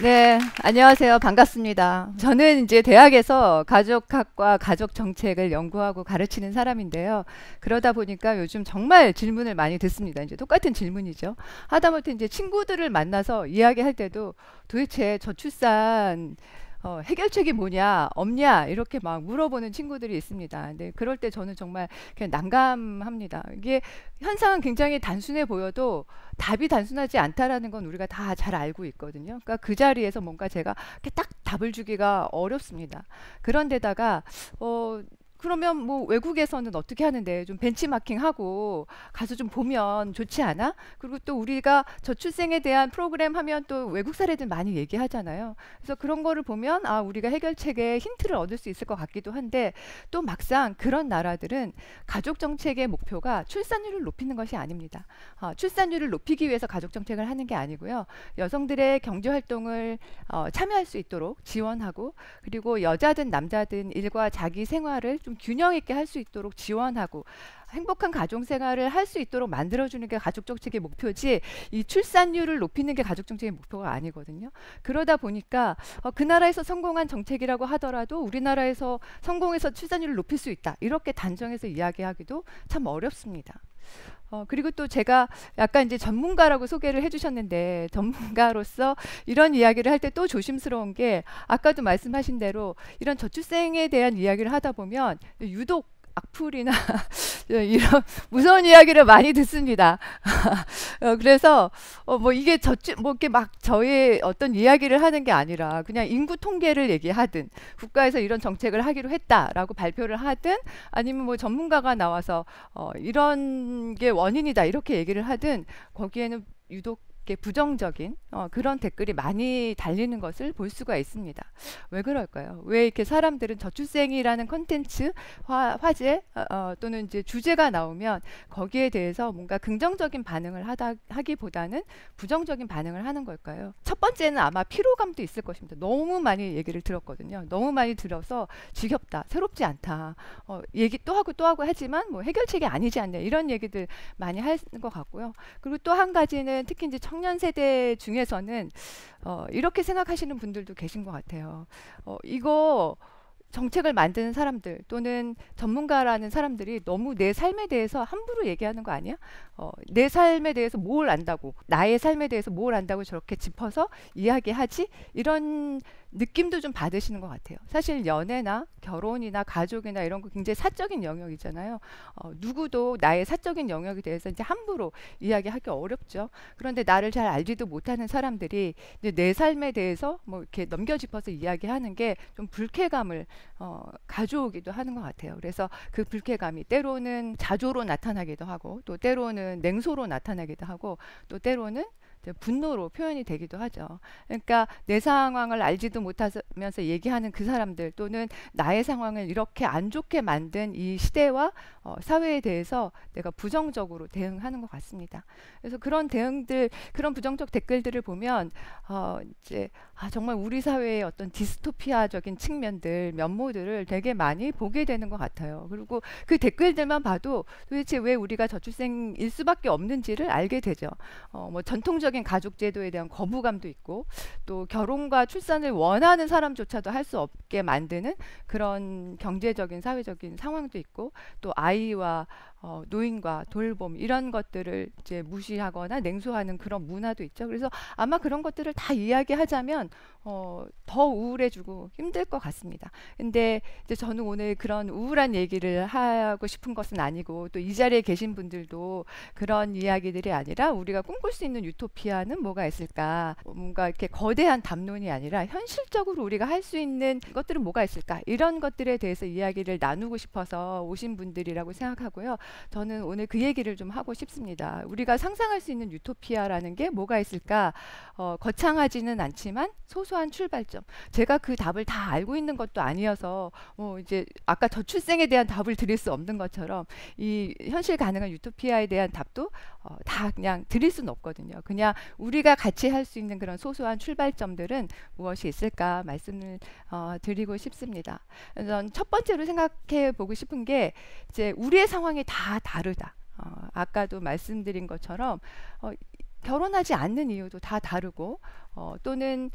네, 안녕하세요. 반갑습니다. 저는 이제 대학에서 가족학과 가족 정책을 연구하고 가르치는 사람인데요. 그러다 보니까 요즘 정말 질문을 많이 듣습니다. 이제 똑같은 질문이죠. 하다못해 이제 친구들을 만나서 이야기할 때도 도대체 저출산 어, 해결책이 뭐냐 없냐 이렇게 막 물어보는 친구들이 있습니다. 근데 그럴 때 저는 정말 그냥 난감합니다. 이게 현상은 굉장히 단순해 보여도 답이 단순하지 않다라는 건 우리가 다 잘 알고 있거든요. 그러니까 그 자리에서 뭔가 제가 이렇게 딱 답을 주기가 어렵습니다. 그런데다가 어, 그러면 뭐 외국에서는 어떻게 하는데 좀 벤치마킹하고 가서 좀 보면 좋지 않아? 그리고 또 우리가 저출생에 대한 프로그램 하면 또 외국 사례들 많이 얘기하잖아요. 그래서 그런 거를 보면 아 우리가 해결책에 힌트를 얻을 수 있을 것 같기도 한데 또 막상 그런 나라들은 가족 정책의 목표가 출산율을 높이는 것이 아닙니다. 아, 출산율을 높이기 위해서 가족 정책을 하는 게 아니고요. 여성들의 경제 활동을 어, 참여할 수 있도록 지원하고 그리고 여자든 남자든 일과 자기 생활을 좀좀 균형 있게 할 수 있도록 지원하고 행복한 가정 생활을 할 수 있도록 만들어주는 게 가족 정책의 목표지 이 출산율을 높이는 게 가족 정책의 목표가 아니거든요. 그러다 보니까 어, 그 나라에서 성공한 정책이라고 하더라도 우리나라에서 성공해서 출산율을 높일 수 있다 이렇게 단정해서 이야기하기도 참 어렵습니다. 어, 그리고 또 제가 약간 이제 전문가라고 소개를 해주셨는데 전문가로서 이런 이야기를 할 때 또 조심스러운 게 아까도 말씀하신 대로 이런 저출생에 대한 이야기를 하다 보면 유독 악플이나 이런 무서운 이야기를 많이 듣습니다. 어, 그래서 어, 뭐 이게 저뭐 이렇게 막 저의 어떤 이야기를 하는 게 아니라 그냥 인구 통계를 얘기하든 국가에서 이런 정책을 하기로 했다라고 발표를 하든 아니면 뭐 전문가가 나와서 어, 이런 게 원인이다 이렇게 얘기를 하든 거기에는 유독 부정적인 어, 그런 댓글이 많이 달리는 것을 볼 수가 있습니다. 왜 그럴까요? 왜 이렇게 사람들은 저출생이라는 컨텐츠 화, 제 어, 어, 또는 이제 주제가 나오면 거기에 대해서 뭔가 긍정적인 반응을 하다, 하기보다는 부정적인 반응을 하는 걸까요? 첫 번째는 아마 피로감도 있을 것입니다. 너무 많이 얘기를 들었거든요. 너무 많이 들어서 지겹다, 새롭지 않다, 어, 얘기 또 하고 또 하고 하지만 뭐 해결책이 아니지 않냐 이런 얘기들 많이 하는 것 같고요. 그리고 또 한 가지는 특히 이제 청년 세대 중에서는 어, 이렇게 생각하시는 분들도 계신 것 같아요. 어, 이거 정책을 만드는 사람들 또는 전문가라는 사람들이 너무 내 삶에 대해서 함부로 얘기하는 거 아니야? 어, 내 삶에 대해서 뭘 안다고 나의 삶에 대해서 뭘 안다고 저렇게 짚어서 이야기하지 이런 느낌도 좀 받으시는 것 같아요. 사실 연애나 결혼이나 가족이나 이런 거 굉장히 사적인 영역이잖아요. 어, 누구도 나의 사적인 영역에 대해서 이제 함부로 이야기하기 어렵죠. 그런데 나를 잘 알지도 못하는 사람들이 내 삶에 대해서 뭐 이렇게 넘겨짚어서 이야기하는 게 좀 불쾌감을 어, 가져오기도 하는 것 같아요. 그래서 그 불쾌감이 때로는 자조로 나타나기도 하고 또 때로는 냉소로 나타나기도 하고 또 때로는 분노로 표현이 되기도 하죠. 그러니까 내 상황을 알지도 못하면서 얘기하는 그 사람들 또는 나의 상황을 이렇게 안 좋게 만든 이 시대와 어, 사회에 대해서 내가 부정적으로 대응하는 것 같습니다. 그래서 그런 대응들, 그런 부정적 댓글들을 보면 어, 이제 아, 정말 우리 사회의 어떤 디스토피아적인 측면들, 면모들을 되게 많이 보게 되는 것 같아요. 그리고 그 댓글들만 봐도 도대체 왜 우리가 저출생일 수밖에 없는지를 알게 되죠. 어, 뭐 전통적 전통적인 가족 제도에 대한 거부감도 있고 또 결혼과 출산을 원하는 사람조차도 할 수 없게 만드는 그런 경제적인 사회적인 상황도 있고 또 아이와 어, 노인과 돌봄 이런 것들을 이제 무시하거나 냉소하는 그런 문화도 있죠. 그래서 아마 그런 것들을 다 이야기하자면 어, 더 우울해지고 힘들 것 같습니다. 근데 이제 저는 오늘 그런 우울한 얘기를 하고 싶은 것은 아니고 또 이 자리에 계신 분들도 그런 이야기들이 아니라 우리가 꿈꿀 수 있는 유토피아는 뭐가 있을까? 뭔가 이렇게 거대한 담론이 아니라 현실적으로 우리가 할 수 있는 것들은 뭐가 있을까? 이런 것들에 대해서 이야기를 나누고 싶어서 오신 분들이라고 생각하고요. 저는 오늘 그 얘기를 좀 하고 싶습니다. 우리가 상상할 수 있는 유토피아라는 게 뭐가 있을까? 어, 거창하지는 않지만 소소한 출발점. 제가 그 답을 다 알고 있는 것도 아니어서 어, 이제 아까 저출생에 대한 답을 드릴 수 없는 것처럼 이 현실 가능한 유토피아에 대한 답도 어, 다 그냥 드릴 수는 없거든요. 그냥 우리가 같이 할 수 있는 그런 소소한 출발점들은 무엇이 있을까 말씀을 어, 드리고 싶습니다. 첫 번째로 생각해 보고 싶은 게 이제 우리의 상황이 다 다르다. 어, 아까도 말씀드린 것처럼 어, 결혼하지 않는 이유도 다 다르고 어, 또는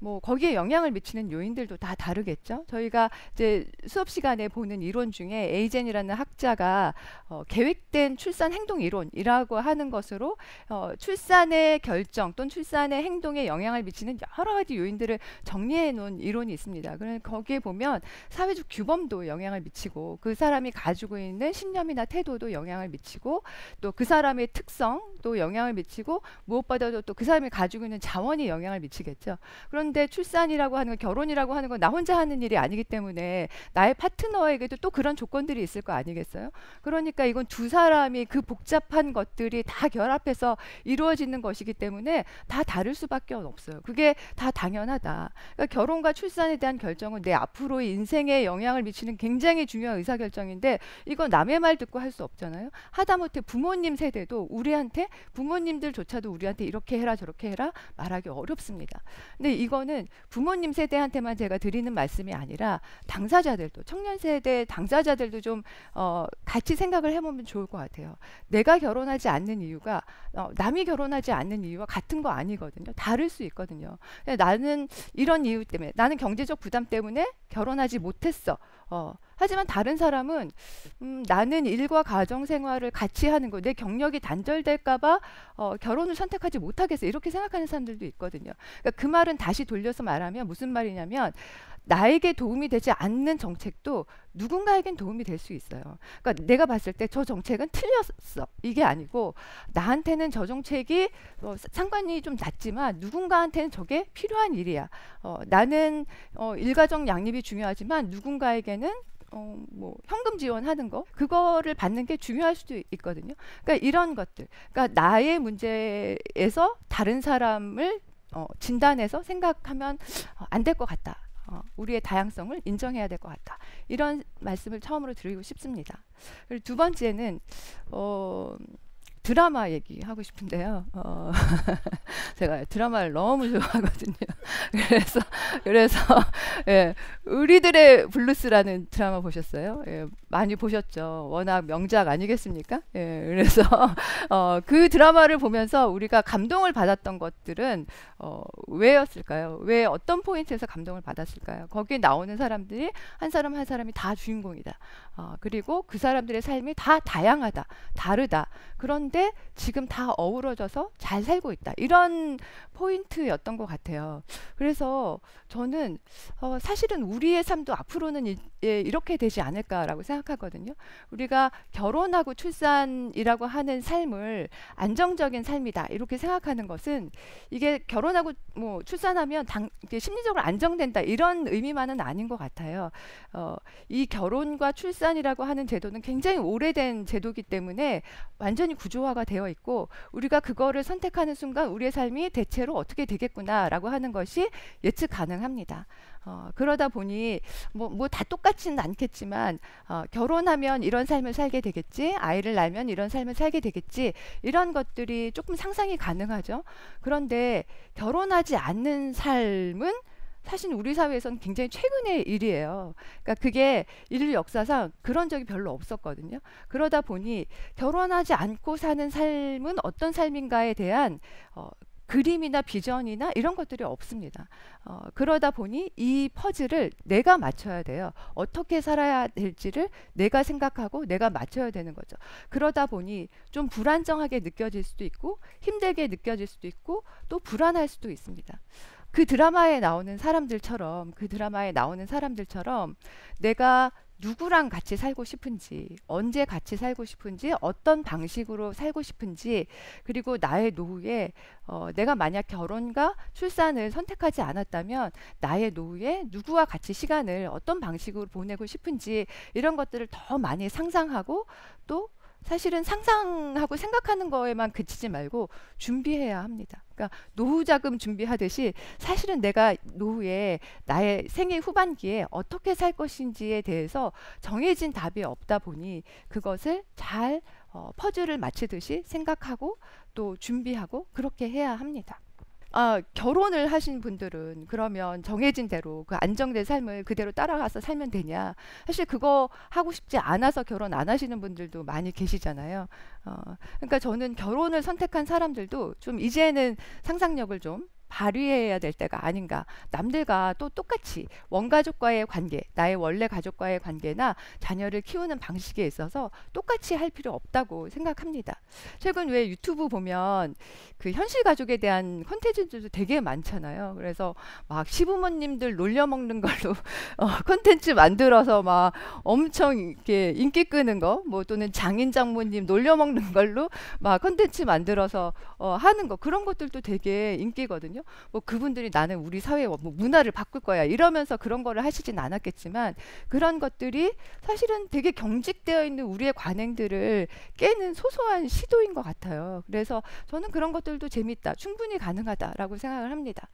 뭐 거기에 영향을 미치는 요인들도 다 다르겠죠. 저희가 이제 수업 시간에 보는 이론 중에 에이젠이라는 학자가 어, 계획된 출산 행동 이론이라고 하는 것으로 어, 출산의 결정 또는 출산의 행동에 영향을 미치는 여러 가지 요인들을 정리해 놓은 이론이 있습니다. 그 거기에 보면 사회적 규범도 영향을 미치고 그 사람이 가지고 있는 신념이나 태도도 영향을 미치고 또 그 사람의 특성도 영향을 미치고 무엇보다도 또 그 사람이 가지고 있는 자원이 영향을 영향을 미치겠죠. 그런데 출산이라고 하는 건 결혼이라고 하는 건 나 혼자 하는 일이 아니기 때문에 나의 파트너에게도 또 그런 조건들이 있을 거 아니겠어요? 그러니까 이건 두 사람이 그 복잡한 것들이 다 결합해서 이루어지는 것이기 때문에 다 다를 수밖에 없어요. 그게 다 당연하다. 그러니까 결혼과 출산에 대한 결정은 내 앞으로의 인생에 영향을 미치는 굉장히 중요한 의사결정인데 이건 남의 말 듣고 할 수 없잖아요. 하다못해 부모님 세대도 우리한테 부모님들조차도 우리한테 이렇게 해라 저렇게 해라 말하기 어려워. 어렵습니다. 근데 이거는 부모님 세대한테만 제가 드리는 말씀이 아니라 당사자들도 청년 세대 당사자들도 좀 어, 같이 생각을 해보면 좋을 것 같아요. 내가 결혼하지 않는 이유가 어, 남이 결혼하지 않는 이유와 같은 거 아니거든요. 다를 수 있거든요. 나는 이런 이유 때문에 나는 경제적 부담 때문에 결혼하지 못했어. 어, 하지만 다른 사람은 음, 나는 일과 가정 생활을 같이 하는 거내 경력이 단절될까봐 어, 결혼을 선택하지 못하겠어 이렇게 생각하는 사람들도 있거든요. 그러니까 그 말은 다시 돌려서 말하면 무슨 말이냐면 나에게 도움이 되지 않는 정책도 누군가에겐 도움이 될 수 있어요. 그러니까 내가 봤을 때 저 정책은 틀렸어. 이게 아니고 나한테는 저 정책이 어, 상관이 좀 낮지만 누군가한테는 저게 필요한 일이야. 어, 나는 어, 일가정 양립이 중요하지만 누군가에게는 어, 뭐 현금 지원하는 거 그거를 받는 게 중요할 수도 있거든요. 그러니까 이런 것들, 그러니까 나의 문제에서 다른 사람을 어, 진단해서 생각하면 안 될 것 같다. 어, 우리의 다양성을 인정해야 될 것 같다. 이런 말씀을 처음으로 드리고 싶습니다. 그리고 두 번째는 어, 드라마 얘기하고 싶은데요. 어, 제가 드라마를 너무 좋아하거든요. 그래서, 그래서, 예, 우리들의 블루스라는 드라마 보셨어요? 예, 많이 보셨죠. 워낙 명작 아니겠습니까? 예, 그래서, 어, 그 드라마를 보면서 우리가 감동을 받았던 것들은, 어, 왜였을까요? 왜 어떤 포인트에서 감동을 받았을까요? 거기에 나오는 사람들이 한 사람 한 사람이 다 주인공이다. 어, 그리고 그 사람들의 삶이 다 다양하다. 다르다. 그런 그런데 지금 다 어우러져서 잘 살고 있다. 이런 포인트였던 것 같아요. 그래서 저는 어, 사실은 우리의 삶도 앞으로는 이, 예, 이렇게 되지 않을까라고 생각하거든요. 우리가 결혼하고 출산이라고 하는 삶을 안정적인 삶이다. 이렇게 생각하는 것은 이게 결혼하고 뭐 출산하면 당, 심리적으로 안정된다. 이런 의미만은 아닌 것 같아요. 어, 이 결혼과 출산이라고 하는 제도는 굉장히 오래된 제도기 이 때문에 완전히 구조 구조화가 되어 있고 우리가 그거를 선택하는 순간 우리의 삶이 대체로 어떻게 되겠구나라고 하는 것이 예측 가능합니다. 어, 그러다 보니 뭐다 뭐 똑같지는 않겠지만 어, 결혼하면 이런 삶을 살게 되겠지 아이를 낳으면 이런 삶을 살게 되겠지 이런 것들이 조금 상상이 가능하죠 그런데 결혼하지 않는 삶은 사실 우리 사회에서는 굉장히 최근의 일이에요. 그러니까 그게 인류 역사상 그런 적이 별로 없었거든요. 그러다 보니 결혼하지 않고 사는 삶은 어떤 삶인가에 대한 어, 그림이나 비전이나 이런 것들이 없습니다. 어, 그러다 보니 이 퍼즐을 내가 맞춰야 돼요. 어떻게 살아야 될지를 내가 생각하고 내가 맞춰야 되는 거죠. 그러다 보니 좀 불안정하게 느껴질 수도 있고 힘들게 느껴질 수도 있고 또 불안할 수도 있습니다. 그 드라마에 나오는 사람들처럼 그 드라마에 나오는 사람들처럼 내가 누구랑 같이 살고 싶은지, 언제 같이 살고 싶은지, 어떤 방식으로 살고 싶은지, 그리고 나의 노후에 어, 내가 만약 결혼과 출산을 선택하지 않았다면 나의 노후에 누구와 같이 시간을 어떤 방식으로 보내고 싶은지 이런 것들을 더 많이 상상하고 또 사실은 상상하고 생각하는 거에만 그치지 말고 준비해야 합니다. 그러니까 노후 자금 준비하듯이 사실은 내가 노후에 나의 생애 후반기에 어떻게 살 것인지에 대해서 정해진 답이 없다 보니 그것을 잘 어, 퍼즐을 맞추듯이 생각하고 또 준비하고 그렇게 해야 합니다. 아, 결혼을 하신 분들은 그러면 정해진 대로 그 안정된 삶을 그대로 따라가서 살면 되냐. 사실 그거 하고 싶지 않아서 결혼 안 하시는 분들도 많이 계시잖아요. 어, 그러니까 저는 결혼을 선택한 사람들도 좀 이제는 상상력을 좀 발휘해야 될 때가 아닌가. 남들과 또 똑같이 원가족과의 관계, 나의 원래 가족과의 관계나 자녀를 키우는 방식에 있어서 똑같이 할 필요 없다고 생각합니다. 최근 왜 유튜브 보면 그 현실 가족에 대한 컨텐츠도 되게 많잖아요. 그래서 막 시부모님들 놀려먹는 걸로 컨텐츠 어, 만들어서 막 엄청 이렇게 인기 끄는 거, 뭐 또는 장인 장모님 놀려먹는 걸로 막 컨텐츠 만들어서 어, 하는 거 그런 것들도 되게 인기거든요. 있거든요. 뭐 그분들이 나는 우리 사회의 뭐 문화를 바꿀 거야 이러면서 그런 거를 하시진 않았겠지만 그런 것들이 사실은 되게 경직되어 있는 우리의 관행들을 깨는 소소한 시도인 것 같아요. 그래서 저는 그런 것들도 재밌다, 충분히 가능하다라고 생각을 합니다.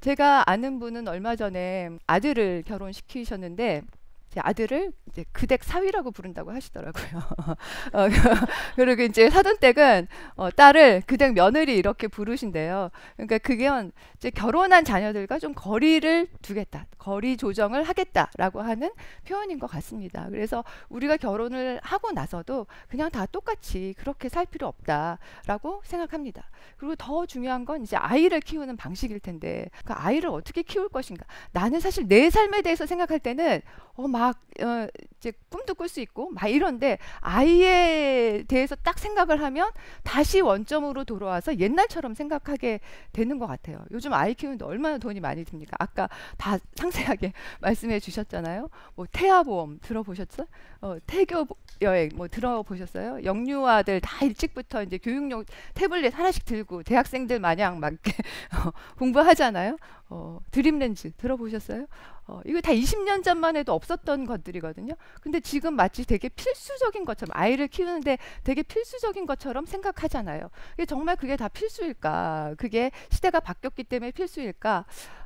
제가 아는 분은 얼마 전에 아들을 결혼시키셨는데 제 아들을 이제 그댁 사위라고 부른다고 하시더라고요. 어, 그리고 이제 사돈댁은 어, 딸을 그댁 며느리 이렇게 부르신대요. 그러니까 그게 이제 결혼한 자녀들과 좀 거리를 두겠다, 거리 조정을 하겠다라고 하는 표현인 것 같습니다. 그래서 우리가 결혼을 하고 나서도 그냥 다 똑같이 그렇게 살 필요 없다라고 생각합니다. 그리고 더 중요한 건 이제 아이를 키우는 방식일 텐데 그 아이를 어떻게 키울 것인가. 나는 사실 내 삶에 대해서 생각할 때는 어, 막 어, 이제 꿈도 꿀 수 있고 막 이런데 아이에 대해서 딱 생각을 하면 다시 원점으로 돌아와서 옛날처럼 생각하게 되는 것 같아요. 요즘 아이 키우는데 얼마나 돈이 많이 듭니까? 아까 다 상세하게 말씀해 주셨잖아요. 뭐 태아 보험 들어보셨어? 어, 태교 여행 뭐 들어보셨어요? 영유 아들 다 일찍부터 이제 교육용 태블릿 하나씩 들고 대학생들 마냥 막 어, 공부하잖아요. 어, 드림렌즈 들어보셨어요? 어, 이거 다 20년 전만 해도 없었던 것들이거든요. 근데 지금 마치 되게 필수적인 것처럼 아이를 키우는데 되게 필수적인 것처럼 생각하잖아요. 정말 그게 다 필수일까? 그게 시대가 바뀌었기 때문에 필수일까?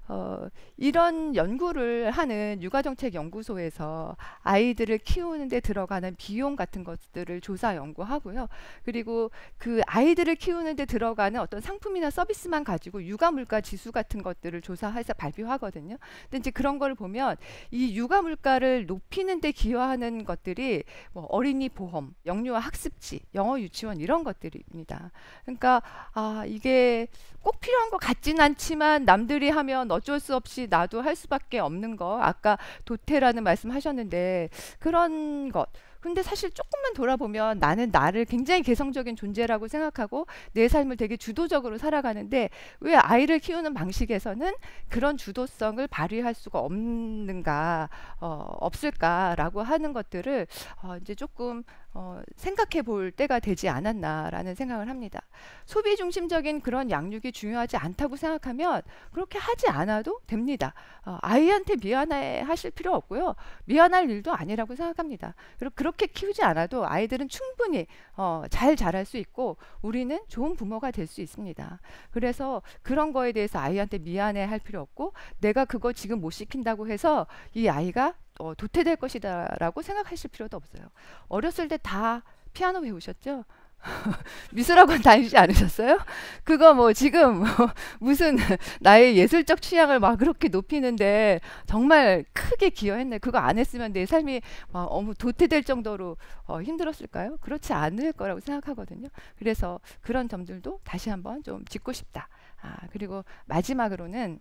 어, 이런 연구를 하는 육아정책연구소에서 아이들을 키우는데 들어가는 비용 같은 것들을 조사 연구하고요. 그리고 그 아이들을 키우는데 들어가는 어떤 상품이나 서비스만 가지고 육아물가 지수 같은 것들을 조사해서 발표하거든요. 근데 이제 그런 걸 보면 이 육아물가를 높이는 데 기여하는 것들이 뭐 어린이 보험, 영유아 학습지, 영어 유치원 이런 것들입니다. 그러니까 아 이게 꼭 필요한 것 같진 않지만 남들이 하면 어쩔 수 없이 나도 할 수밖에 없는 거 아까 도태라는 말씀하셨는데 그런 것 근데 사실 조금만 돌아보면 나는 나를 굉장히 개성적인 존재라고 생각하고 내 삶을 되게 주도적으로 살아가는데 왜 아이를 키우는 방식에서는 그런 주도성을 발휘할 수가 없는가 어, 없을까라고 하는 것들을 어, 이제 조금 어, 생각해 볼 때가 되지 않았나라는 생각을 합니다. 소비 중심적인 그런 양육이 중요하지 않다고 생각하면 그렇게 하지 않아도 됩니다. 어, 아이한테 미안해 하실 필요 없고요. 미안할 일도 아니라고 생각합니다. 그리고 그렇게 키우지 않아도 아이들은 충분히 어, 잘 자랄 수 있고 우리는 좋은 부모가 될 수 있습니다. 그래서 그런 거에 대해서 아이한테 미안해 할 필요 없고 내가 그거 지금 못 시킨다고 해서 이 아이가 어, 도태될 것이다라고 생각하실 필요도 없어요. 어렸을 때 다 피아노 배우셨죠? 미술학원 다니지 않으셨어요? 그거 뭐 지금 뭐 무슨 나의 예술적 취향을 막 그렇게 높이는데 정말 크게 기여했네. 그거 안 했으면 내 삶이 막 어무 도태될 정도로 어 힘들었을까요? 그렇지 않을 거라고 생각하거든요. 그래서 그런 점들도 다시 한번 좀 짚고 싶다. 아, 그리고 마지막으로는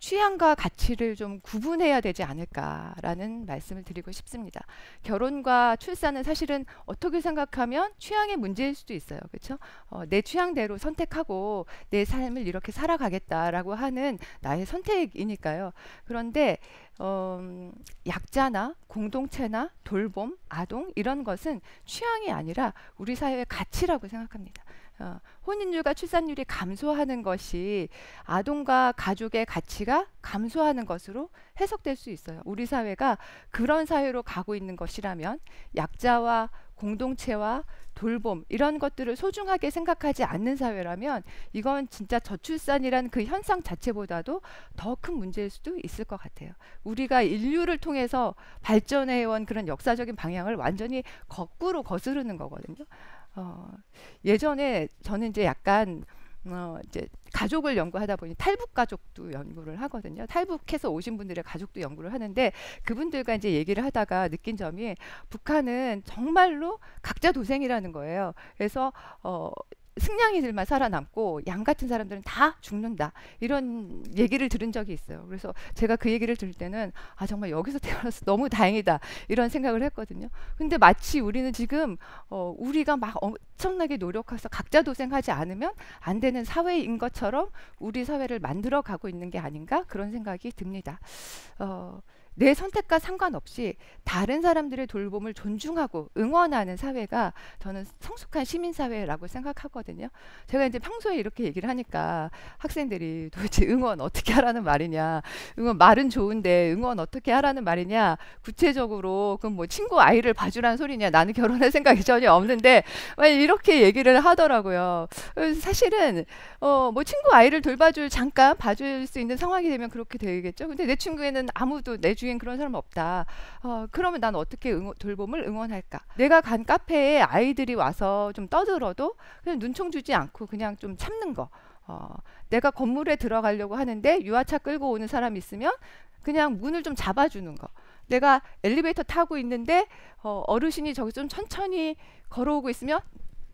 취향과 가치를 좀 구분해야 되지 않을까라는 말씀을 드리고 싶습니다. 결혼과 출산은 사실은 어떻게 생각하면 취향의 문제일 수도 있어요. 그렇죠? 어, 내 취향대로 선택하고 내 삶을 이렇게 살아가겠다라고 하는 나의 선택이니까요. 그런데 어, 음, 약자나 공동체나 돌봄, 아동 이런 것은 취향이 아니라 우리 사회의 가치라고 생각합니다. 어, 혼인율과 출산율이 감소하는 것이 아동과 가족의 가치가 감소하는 것으로 해석될 수 있어요. 우리 사회가 그런 사회로 가고 있는 것이라면 약자와 공동체와 돌봄 이런 것들을 소중하게 생각하지 않는 사회라면 이건 진짜 저출산이란 그 현상 자체보다도 더 큰 문제일 수도 있을 것 같아요. 우리가 인류를 통해서 발전해온 그런 역사적인 방향을 완전히 거꾸로 거스르는 거거든요. 어, 예전에 저는 이제 약간 어, 이제 가족을 연구하다 보니 탈북 가족도 연구를 하거든요. 탈북해서 오신 분들의 가족도 연구를 하는데 그분들과 이제 얘기를 하다가 느낀 점이 북한은 정말로 각자 도생이라는 거예요. 그래서 어, 승냥이들만 살아남고 양 같은 사람들은 다 죽는다 이런 얘기를 들은 적이 있어요. 그래서 제가 그 얘기를 들을 때는 아 정말 여기서 태어나서 너무 다행이다 이런 생각을 했거든요. 근데 마치 우리는 지금 어, 우리가 막 엄청나게 노력해서 각자 도생하지 않으면 안 되는 사회인 것처럼 우리 사회를 만들어 가고 있는 게 아닌가 그런 생각이 듭니다. 어, 내 선택과 상관없이 다른 사람들의 돌봄을 존중하고 응원하는 사회가 저는 성숙한 시민사회라고 생각하거든요. 제가 이제 평소에 이렇게 얘기를 하니까 학생들이 도대체 응원 어떻게 하라는 말이냐, 응원 말은 좋은데 응원 어떻게 하라는 말이냐, 구체적으로 그럼 뭐 친구 아이를 봐주라는 소리냐, 나는 결혼할 생각이 전혀 없는데 이렇게 얘기를 하더라고요. 사실은 어, 뭐 친구 아이를 돌봐줄 잠깐 봐줄 수 있는 상황이 되면 그렇게 되겠죠. 근데 내 친구에는 아무도 내 주위 주위엔 그런 사람 없다. 어, 그러면 난 어떻게 응원, 돌봄을 응원할까? 내가 간 카페에 아이들이 와서 좀 떠들어도 그냥 눈총 주지 않고 그냥 좀 참는 거. 어, 내가 건물에 들어가려고 하는데 유아차 끌고 오는 사람 있으면 그냥 문을 좀 잡아주는 거. 내가 엘리베이터 타고 있는데 어, 어르신이 저기 좀 천천히 걸어오고 있으면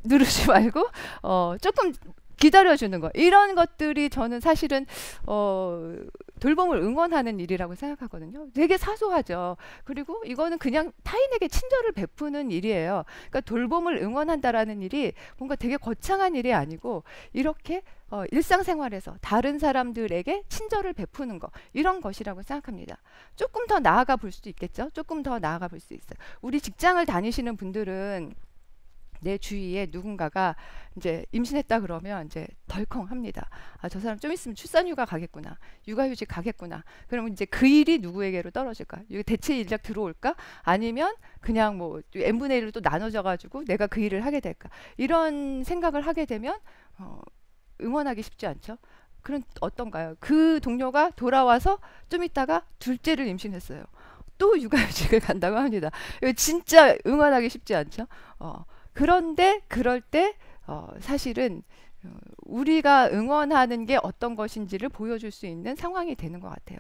누르지 말고 어, 조금 기다려주는 거 이런 것들이 저는 사실은 어, 돌봄을 응원하는 일이라고 생각하거든요. 되게 사소하죠. 그리고 이거는 그냥 타인에게 친절을 베푸는 일이에요. 그러니까 돌봄을 응원한다라는 일이 뭔가 되게 거창한 일이 아니고 이렇게 어, 일상생활에서 다른 사람들에게 친절을 베푸는 것 이런 것이라고 생각합니다. 조금 더 나아가 볼 수도 있겠죠. 조금 더 나아가 볼 수 있어요. 우리 직장을 다니시는 분들은 내 주위에 누군가가 이제 임신했다 그러면 이제 덜컹 합니다. 아, 저 사람 좀 있으면 출산휴가 가겠구나. 육아휴직 가겠구나. 그러면 이제 그 일이 누구에게로 떨어질까? 대체 일력 들어올까? 아니면 그냥 뭐 n분의 1로 또 나눠져 가지고 내가 그 일을 하게 될까? 이런 생각을 하게 되면 어, 응원하기 쉽지 않죠. 그런 어떤가요? 그 동료가 돌아와서 좀 있다가 둘째를 임신했어요. 또 육아휴직을 간다고 합니다. 진짜 응원하기 쉽지 않죠. 어. 그런데 그럴 때 어, 사실은 우리가 응원하는 게 어떤 것인지를 보여줄 수 있는 상황이 되는 것 같아요.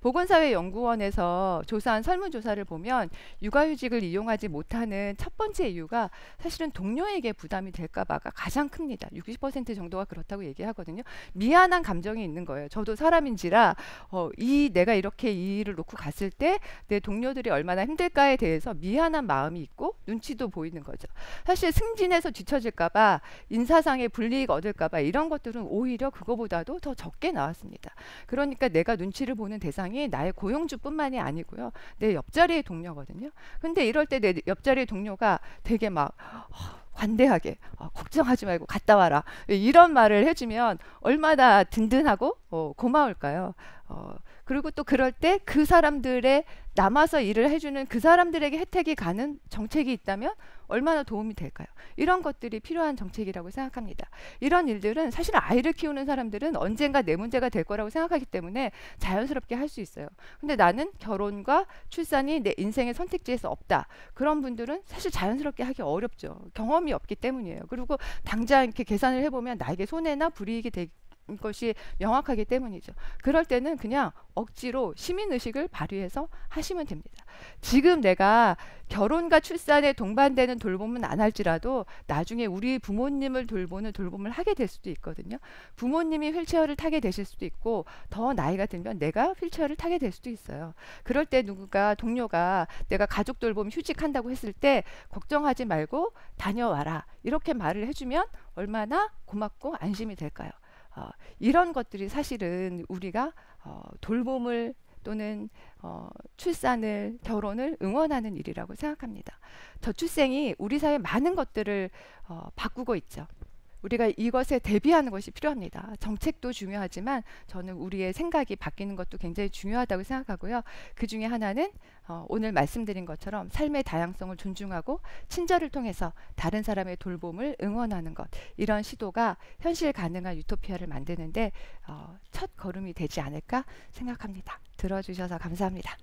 보건사회연구원에서 조사한 설문조사를 보면 육아휴직을 이용하지 못하는 첫 번째 이유가 사실은 동료에게 부담이 될까 봐가 가장 큽니다. 60% 정도가 그렇다고 얘기하거든요. 미안한 감정이 있는 거예요. 저도 사람인지라 어, 이 내가 이렇게 이 일을 놓고 갔을 때 내 동료들이 얼마나 힘들까에 대해서 미안한 마음이 있고 눈치도 보이는 거죠. 사실 승진해서 뒤처질까 봐 인사상의 불리익 얻을 얻을까봐 이런 것들은 오히려 그거보다도 더 적게 나왔습니다. 그러니까 내가 눈치를 보는 대상이 나의 고용주뿐만이 아니고요. 내 옆자리의 동료거든요. 근데 이럴 때 내 옆자리의 동료가 되게 막 어, 관대하게 어, 걱정하지 말고 갔다 와라 이런 말을 해주면 얼마나 든든하고 어, 고마울까요? 어, 그리고 또 그럴 때 그 사람들의 남아서 일을 해주는 그 사람들에게 혜택이 가는 정책이 있다면 얼마나 도움이 될까요? 이런 것들이 필요한 정책이라고 생각합니다. 이런 일들은 사실 아이를 키우는 사람들은 언젠가 내 문제가 될 거라고 생각하기 때문에 자연스럽게 할 수 있어요. 근데 나는 결혼과 출산이 내 인생의 선택지에서 없다. 그런 분들은 사실 자연스럽게 하기 어렵죠. 경험이 없기 때문이에요. 그리고 당장 이렇게 계산을 해보면 나에게 손해나 불이익이 되기 것이 명확하기 때문이죠. 그럴 때는 그냥 억지로 시민의식을 발휘해서 하시면 됩니다. 지금 내가 결혼과 출산에 동반되는 돌봄은 안 할지라도 나중에 우리 부모님을 돌보는 돌봄을 하게 될 수도 있거든요. 부모님이 휠체어를 타게 되실 수도 있고 더 나이가 들면 내가 휠체어를 타게 될 수도 있어요. 그럴 때 누군가 동료가 내가 가족 돌봄 휴직한다고 했을 때 걱정하지 말고 다녀와라 이렇게 말을 해주면 얼마나 고맙고 안심이 될까요? 어, 이런 것들이 사실은 우리가 어, 돌봄을 또는 어, 출산을 결혼을 응원하는 일이라고 생각합니다. 저출생이 우리 사회 많은 것들을 어, 바꾸고 있죠. 우리가 이것에 대비하는 것이 필요합니다. 정책도 중요하지만 저는 우리의 생각이 바뀌는 것도 굉장히 중요하다고 생각하고요. 그 중에 하나는 어, 오늘 말씀드린 것처럼 삶의 다양성을 존중하고 친절을 통해서 다른 사람의 돌봄을 응원하는 것 이런 시도가 현실 가능한 유토피아를 만드는데 어, 첫 걸음이 되지 않을까 생각합니다. 들어주셔서 감사합니다.